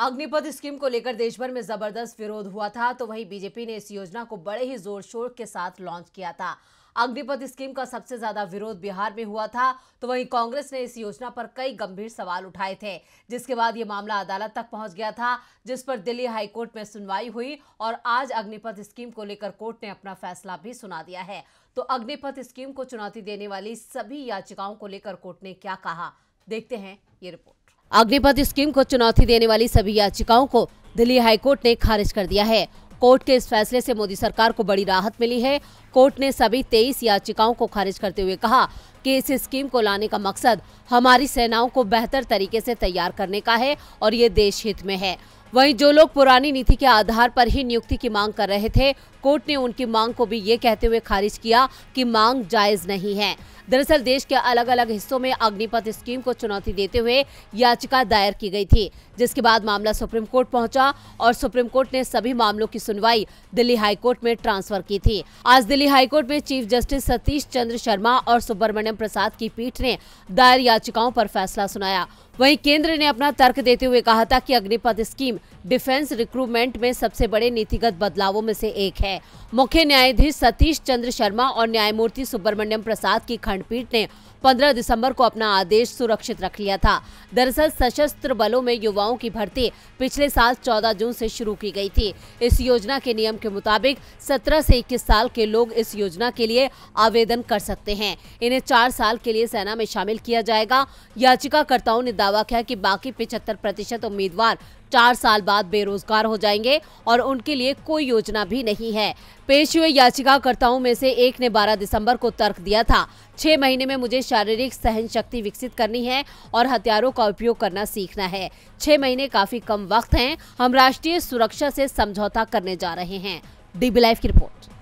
Agnipath scheme को लेकर देशभर में जबरदस्त विरोध हुआ था तो वहीं बीजेपी ने इस योजना को बड़े ही जोर शोर के साथ लॉन्च किया था अग्निपथ स्कीम का सबसे ज्यादा विरोध बिहार में हुआ था तो वहीं कांग्रेस ने इस योजना पर कई गंभीर सवाल उठाए थे जिसके बाद ये मामला अदालत तक पहुंच गया था जिस पर दिल्ली हाईकोर्ट में सुनवाई हुई और आज अग्निपथ स्कीम को लेकर कोर्ट ने अपना फैसला भी सुना दिया है तो अग्निपथ स्कीम को चुनौती देने वाली सभी याचिकाओं को लेकर कोर्ट ने क्या कहा देखते हैं ये रिपोर्ट अग्निपथ स्कीम को चुनौती देने वाली सभी याचिकाओं को दिल्ली हाईकोर्ट ने खारिज कर दिया है कोर्ट के इस फैसले से मोदी सरकार को बड़ी राहत मिली है कोर्ट ने सभी तेईस याचिकाओं को खारिज करते हुए कहा कि इस स्कीम को लाने का मकसद हमारी सेनाओं को बेहतर तरीके से तैयार करने का है और ये देश हित में है वहीं जो लोग पुरानी नीति के आधार पर ही नियुक्ति की मांग कर रहे थे कोर्ट ने उनकी मांग को भी ये कहते हुए खारिज किया कि मांग जायज नहीं है दरअसल देश के अलग अलग हिस्सों में अग्निपथ स्कीम को चुनौती देते हुए याचिका दायर की गई थी जिसके बाद मामला सुप्रीम कोर्ट पहुंचा और सुप्रीम कोर्ट ने सभी मामलों की सुनवाई दिल्ली हाईकोर्ट में ट्रांसफर की थी आज दिल्ली हाईकोर्ट में चीफ जस्टिस सतीश चंद्र शर्मा और सुब्रमण्यम प्रसाद की पीठ ने दायर याचिकाओं पर फैसला सुनाया वहीं केंद्र ने अपना तर्क देते हुए कहा था कि अग्निपथ स्कीम डिफेंस रिक्रूटमेंट में सबसे बड़े नीतिगत बदलावों में से एक है मुख्य न्यायाधीश सतीश चंद्र शर्मा और न्यायमूर्ति सुब्रमण्यम प्रसाद की खंडपीठ ने 15 दिसंबर को अपना आदेश सुरक्षित रख लिया था दरअसल सशस्त्र बलों में युवाओं की भर्ती पिछले साल 14 जून से शुरू की गई थी इस योजना के नियम के मुताबिक 17 से 21 साल के लोग इस योजना के लिए आवेदन कर सकते हैं इन्हें चार साल के लिए सेना में शामिल किया जाएगा याचिकाकर्ताओं ने दावा दावा किया कि बाकी पिछहत्तर प्रतिशत उम्मीदवार चार साल बाद बेरोजगार हो जाएंगे और उनके लिए कोई योजना भी नहीं है पेश हुए याचिकाकर्ताओं में से एक ने 12 दिसंबर को तर्क दिया था छह महीने में मुझे शारीरिक सहन शक्ति विकसित करनी है और हथियारों का उपयोग करना सीखना है छह महीने काफी कम वक्त है हम राष्ट्रीय सुरक्षा ऐसी समझौता करने जा रहे हैं डीबी लाइफ की रिपोर्ट